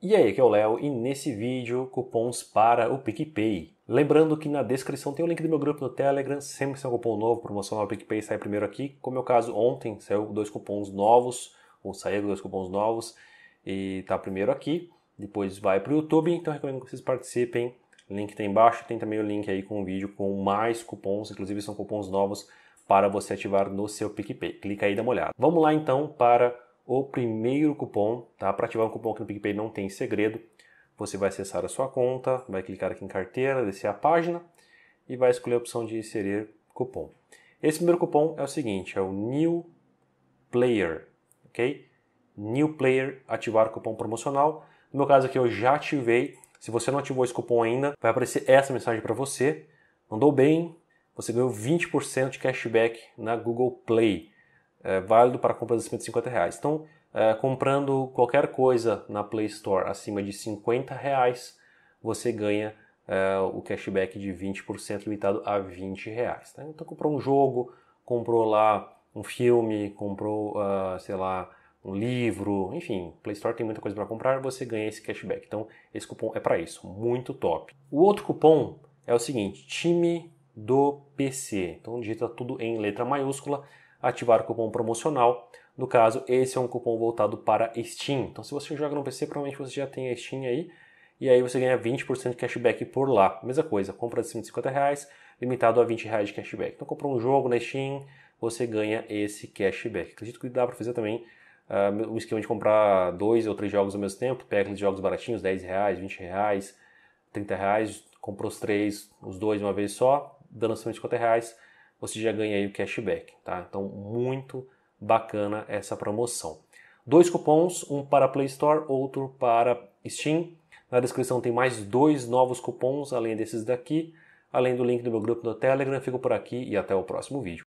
E aí, que é o Léo e nesse vídeo cupons para o PicPay. Lembrando que na descrição tem o link do meu grupo no Telegram, sempre que sai um cupom novo, promocional no PicPay sai primeiro aqui. Como é o caso ontem, saiu dois cupons novos, ou saíram dois cupons novos, e tá primeiro aqui, depois vai para o YouTube, então recomendo que vocês participem. Link tá embaixo, tem também o link aí com o vídeo com mais cupons, inclusive são cupons novos para você ativar no seu PicPay. Clica aí e dá uma olhada. Vamos lá então para o primeiro cupom, tá? Para ativar um cupom aqui no PicPay não tem segredo. Você vai acessar a sua conta, vai clicar aqui em carteira, descer a página e vai escolher a opção de inserir cupom. Esse primeiro cupom é o seguinte, é o New Player, ok? New Player, ativar cupom promocional. No meu caso aqui eu já ativei. Se você não ativou esse cupom ainda, vai aparecer essa mensagem para você. Mandou bem, você ganhou 20% de cashback na Google Play é, válido para compras acima de 50 reais. Então, é, comprando qualquer coisa na Play Store acima de 50 reais, você ganha é, o cashback de 20% limitado a 20 reais. Tá? Então, comprou um jogo, comprou lá um filme, comprou, uh, sei lá, um livro, enfim, Play Store tem muita coisa para comprar, você ganha esse cashback. Então, esse cupom é para isso, muito top. O outro cupom é o seguinte, time do PC. Então digita tudo em letra maiúscula ativar o cupom promocional. No caso, esse é um cupom voltado para Steam. Então, se você joga no PC, provavelmente você já tem a Steam aí, e aí você ganha 20% de cashback por lá. Mesma coisa, compra de 50 reais, limitado a 20 reais de cashback. Então, comprou um jogo na Steam, você ganha esse cashback. Acredito que dá para fazer também uh, ah, um esquema de comprar dois ou três jogos ao mesmo tempo, pega aqueles jogos baratinhos, 10 reais, 20 reais, 30 reais, comprou os três, os dois de uma vez só, dando acima de reais, você já ganha aí o cashback, tá? Então, muito bacana essa promoção. Dois cupons, um para Play Store, outro para Steam. Na descrição tem mais dois novos cupons, além desses daqui. Além do link do meu grupo no Telegram, fico por aqui e até o próximo vídeo.